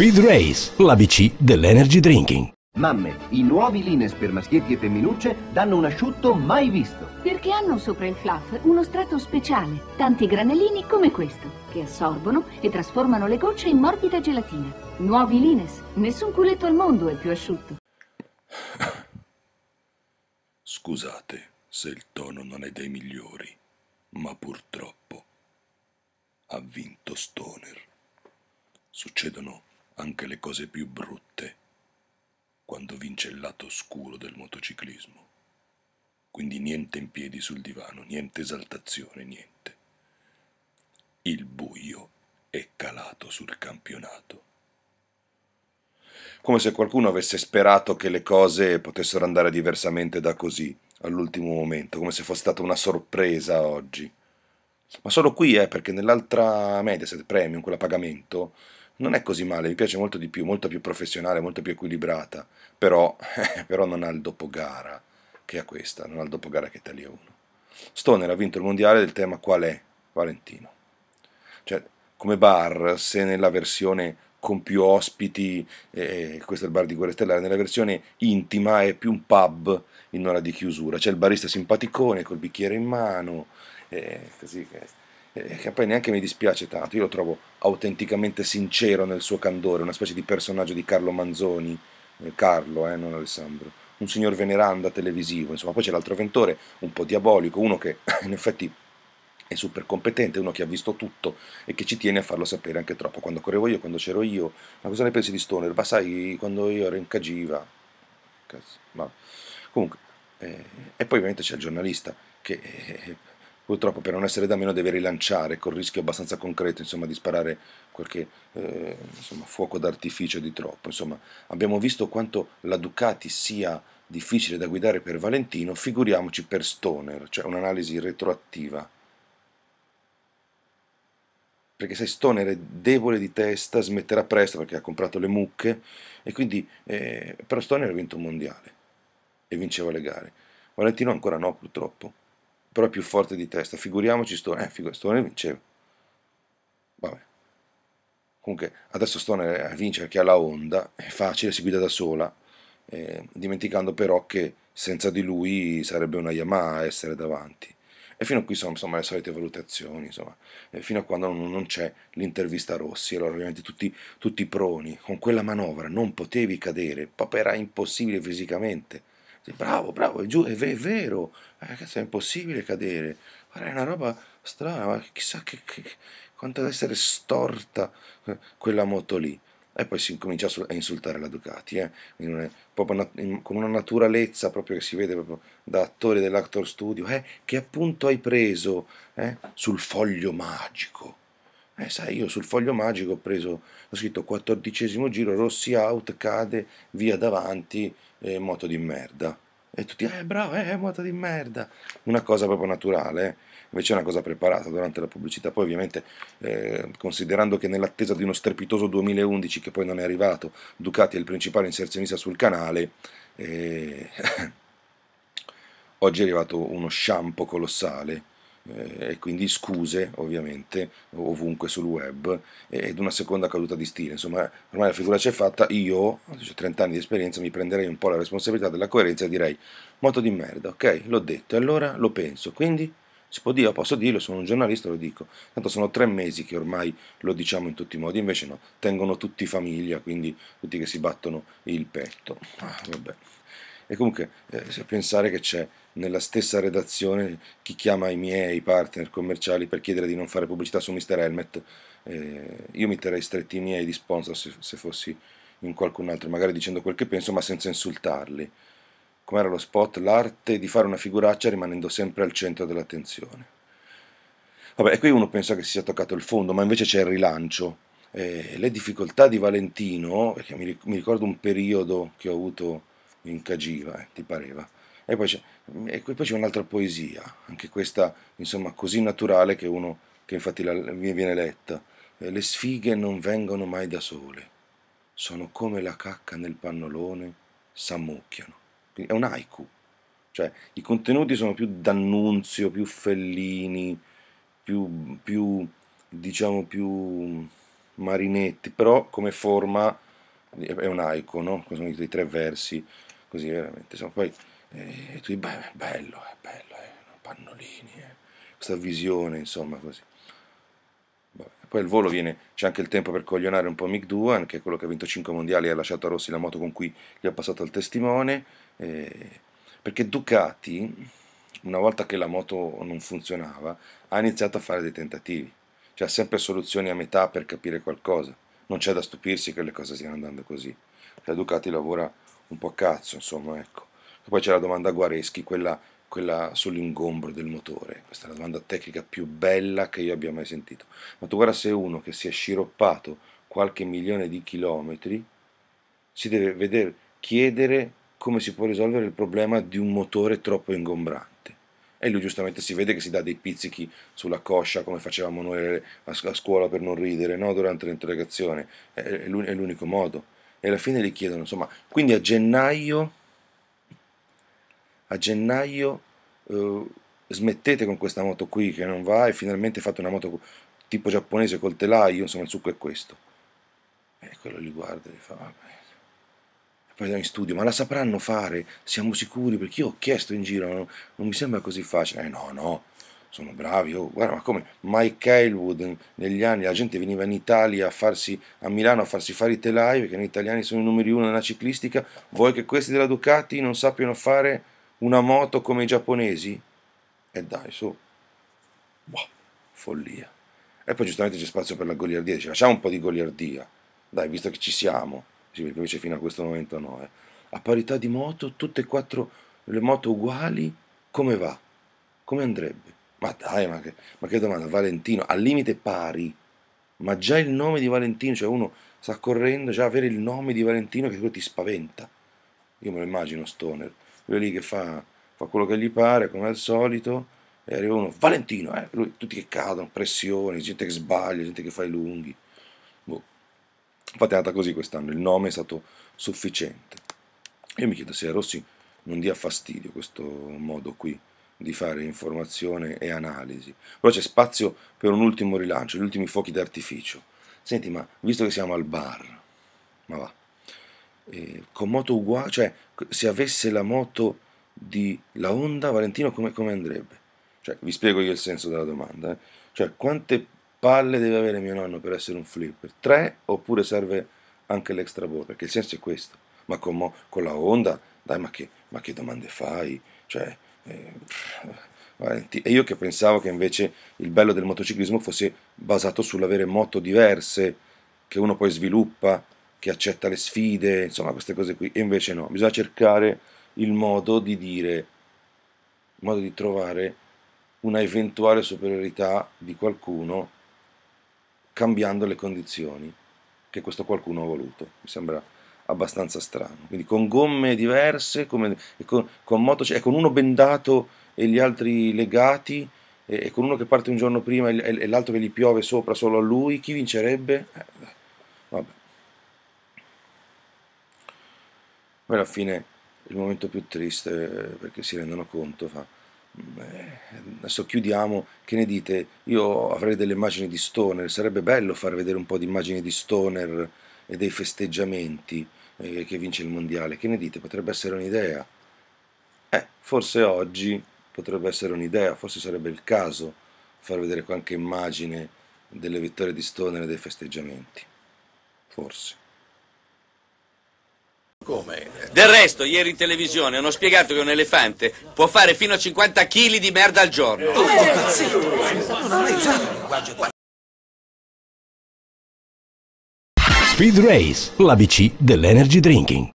Speed Race, l'ABC dell'energy drinking. Mamme, i nuovi Lines per maschietti e femminucce danno un asciutto mai visto. Perché hanno sopra il fluff uno strato speciale, tanti granellini come questo, che assorbono e trasformano le gocce in morbida gelatina. Nuovi Lines, nessun culetto al mondo è più asciutto. Scusate se il tono non è dei migliori, ma purtroppo ha vinto Stoner. Succedono anche le cose più brutte quando vince il lato oscuro del motociclismo. Quindi niente in piedi sul divano, niente esaltazione, niente. Il buio è calato sul campionato. Come se qualcuno avesse sperato che le cose potessero andare diversamente da così, all'ultimo momento, come se fosse stata una sorpresa oggi. Ma solo qui, eh, perché nell'altra Mediaset Premium, quella a pagamento, non è così male, mi piace molto di più, molto più professionale, molto più equilibrata, però, però non ha il dopogara che ha questa, non ha il dopogara che Italia 1. Stoner ha vinto il mondiale del tema qual è? Valentino. Cioè, come bar, se nella versione con più ospiti, eh, questo è il bar di Guerra Stellare, nella versione intima è più un pub in ora di chiusura, c'è il barista simpaticone col bicchiere in mano, eh, così che eh, che poi neanche mi dispiace tanto, io lo trovo autenticamente sincero nel suo candore, una specie di personaggio di Carlo Manzoni, eh, Carlo, eh, non Alessandro, un signor veneranda televisivo, insomma, poi c'è l'altro avventore, un po' diabolico, uno che in effetti è super competente, uno che ha visto tutto e che ci tiene a farlo sapere anche troppo. Quando correvo io, quando c'ero io, ma cosa ne pensi di Stoner? Ma sai, quando io ero in cagiva, cazzo, ma comunque, eh, e poi ovviamente c'è il giornalista che... Eh, purtroppo per non essere da meno deve rilanciare col rischio abbastanza concreto insomma, di sparare qualche eh, insomma, fuoco d'artificio di troppo. Insomma, abbiamo visto quanto la Ducati sia difficile da guidare per Valentino, figuriamoci per Stoner, cioè un'analisi retroattiva. Perché se Stoner è debole di testa, smetterà presto perché ha comprato le mucche, e quindi eh, però Stoner ha vinto un mondiale e vinceva le gare. Valentino ancora no, purtroppo però è più forte di testa. Figuriamoci Stone, eh, figu- Stone vinceva. Vabbè. Comunque, adesso Stone eh, vince perché ha la Honda, è facile, si guida da sola, eh, dimenticando però che senza di lui sarebbe una Yamaha essere davanti. E fino a qui sono insomma, le solite valutazioni, insomma, eh, fino a quando non, non, c'è l'intervista Rossi, allora ovviamente tutti, tutti proni, con quella manovra non potevi cadere, proprio era impossibile fisicamente, bravo, bravo, è, giù, è, è vero, eh, cazzo, è impossibile cadere, guarda, è una roba strana, ma chissà che, che, quanto deve essere storta eh, quella moto lì. E poi si incomincia a insultare la Ducati, eh? una, una, in, con una naturalezza proprio che si vede proprio da attore dell'Actor Studio, eh? che appunto hai preso eh, sul foglio magico. Eh, sai, io sul foglio magico ho preso, ho scritto quattordicesimo giro, Rossi out, cade, via davanti, eh, moto di merda. E tutti, eh bravo, eh, moto di merda. Una cosa proprio naturale, eh. invece è una cosa preparata durante la pubblicità. Poi ovviamente, eh, considerando che nell'attesa di uno strepitoso 2011, che poi non è arrivato, Ducati è il principale inserzionista sul canale, eh, oggi è arrivato uno shampoo colossale eh, e quindi scuse ovviamente ovunque sul web ed una seconda caduta di stile insomma ormai la figura c'è fatta io ho cioè, 30 anni di esperienza mi prenderei un po' la responsabilità della coerenza e direi moto di merda ok l'ho detto e allora lo penso quindi si può dire, posso dirlo, sono un giornalista, lo dico. Tanto sono tre mesi che ormai lo diciamo in tutti i modi, invece no, tengono tutti famiglia, quindi tutti che si battono il petto. Ah, vabbè. E comunque, eh, pensare che c'è nella stessa redazione chi chiama i miei partner commerciali per chiedere di non fare pubblicità su Mr. Helmet. Eh, io mi terrei stretti i miei di sponsor se, se, fossi in qualcun altro, magari dicendo quel che penso, ma senza insultarli. Com'era lo spot? L'arte di fare una figuraccia rimanendo sempre al centro dell'attenzione. Vabbè, e qui uno pensa che si sia toccato il fondo, ma invece c'è il rilancio. Eh, le difficoltà di Valentino, perché mi, ricordo un periodo che ho avuto in Cagiva, eh, ti pareva, e poi, c'è, e poi c'è un'altra poesia, anche questa insomma così naturale che uno, che infatti la, viene letta. Eh, le sfighe non vengono mai da sole, sono come la cacca nel pannolone, s'ammucchiano. Quindi è un haiku, cioè i contenuti sono più D'Annunzio, più Fellini, più, più diciamo più Marinetti, però come forma è un haiku, no? Sono i tre versi, così veramente. Insomma, poi eh, e, tu dici, beh, è bello, è bello, eh, pannolini, eh. questa visione, insomma, così. Vabbè. Poi il volo viene, c'è anche il tempo per coglionare un po' Mick Duan, che è quello che ha vinto 5 mondiali e ha lasciato a Rossi la moto con cui gli ha passato il testimone, eh, perché Ducati, una volta che la moto non funzionava, ha iniziato a fare dei tentativi, cioè sempre soluzioni a metà per capire qualcosa. Non c'è da stupirsi che le cose stiano andando così. Cioè Ducati lavora un po' a cazzo, insomma, ecco poi c'è la domanda Guareschi, quella, quella sull'ingombro del motore. Questa è la domanda tecnica più bella che io abbia mai sentito. Ma tu guarda se uno che si è sciroppato qualche milione di chilometri si deve vedere, chiedere come si può risolvere il problema di un motore troppo ingombrante. E lui giustamente si vede che si dà dei pizzichi sulla coscia, come facevamo noi a, scuola per non ridere, no? durante l'interrogazione. È, l'unico modo. E alla fine gli chiedono, insomma, quindi a gennaio a gennaio eh, smettete con questa moto qui che non va e finalmente fate una moto tipo giapponese col telaio, insomma il succo è questo. E quello li guarda e fa, vabbè. E poi andiamo in studio, ma la sapranno fare? Siamo sicuri? Perché io ho chiesto in giro, non, non mi sembra così facile. Eh no, no, sono bravi, oh, guarda, ma come Mike Aylwood negli anni la gente veniva in Italia a farsi, a Milano a farsi fare i telai, perché gli italiani sono i numeri uno nella ciclistica, vuoi che questi della Ducati non sappiano fare una moto come i giapponesi? E eh, dai, su. Boh, follia. E poi giustamente c'è spazio per la goliardia, dice facciamo un po' di goliardia, dai, visto che ci siamo, sì, perché invece fino a questo momento no, eh. a parità di moto, tutte e quattro le moto uguali, come va? Come andrebbe? Ma dai, ma che, ma che domanda, Valentino, al limite pari, ma già il nome di Valentino, cioè uno sta correndo, già avere il nome di Valentino che ti spaventa, io me lo immagino Stoner, lui lì che fa, fa, quello che gli pare, come al solito, e arriva uno, Valentino, eh, lui, tutti che cadono, pressioni, gente che sbaglia, gente che fa i lunghi. Boh. Infatti è andata così quest'anno, il nome è stato sufficiente. Io mi chiedo se a Rossi non dia fastidio questo modo qui di fare informazione e analisi. Però c'è spazio per un ultimo rilancio, gli ultimi fuochi d'artificio. Senti, ma visto che siamo al bar, ma va, eh, con moto uguale, cioè se avesse la moto di la Honda, Valentino come, come andrebbe? Cioè, vi spiego io il senso della domanda. Eh? Cioè, quante palle deve avere mio nonno per essere un flipper? Tre oppure serve anche l'extra ball? Perché il senso è questo. Ma con, mo, con la Honda, dai, ma che, ma che domande fai? Cioè, eh, e io che pensavo che invece il bello del motociclismo fosse basato sull'avere moto diverse che uno poi sviluppa che accetta le sfide, insomma queste cose qui. E invece no, bisogna cercare il modo di dire, il modo di trovare una eventuale superiorità di qualcuno cambiando le condizioni che questo qualcuno ha voluto. Mi sembra abbastanza strano. Quindi con gomme diverse, come, e con, con, moto, cioè, con uno bendato e gli altri legati, e, e con uno che parte un giorno prima e, e, l'altro che gli piove sopra solo a lui, chi vincerebbe? Eh, vabbè. Poi alla fine il momento più triste, eh, perché si rendono conto, fa, mm, eh, adesso chiudiamo, che ne dite? Io avrei delle immagini di stoner, sarebbe bello far vedere un po' di immagini di stoner e dei festeggiamenti eh, che vince il mondiale, che ne dite? Potrebbe essere un'idea. Eh, forse oggi potrebbe essere un'idea, forse sarebbe il caso far vedere qualche immagine delle vittorie di Stoner e dei festeggiamenti. Forse come? Del resto, ieri in televisione hanno spiegato che un elefante può fare fino a 50 kg di merda al giorno. Oh, non è già un linguaggio qua. Speed Race, l'ABC dell'energy drinking.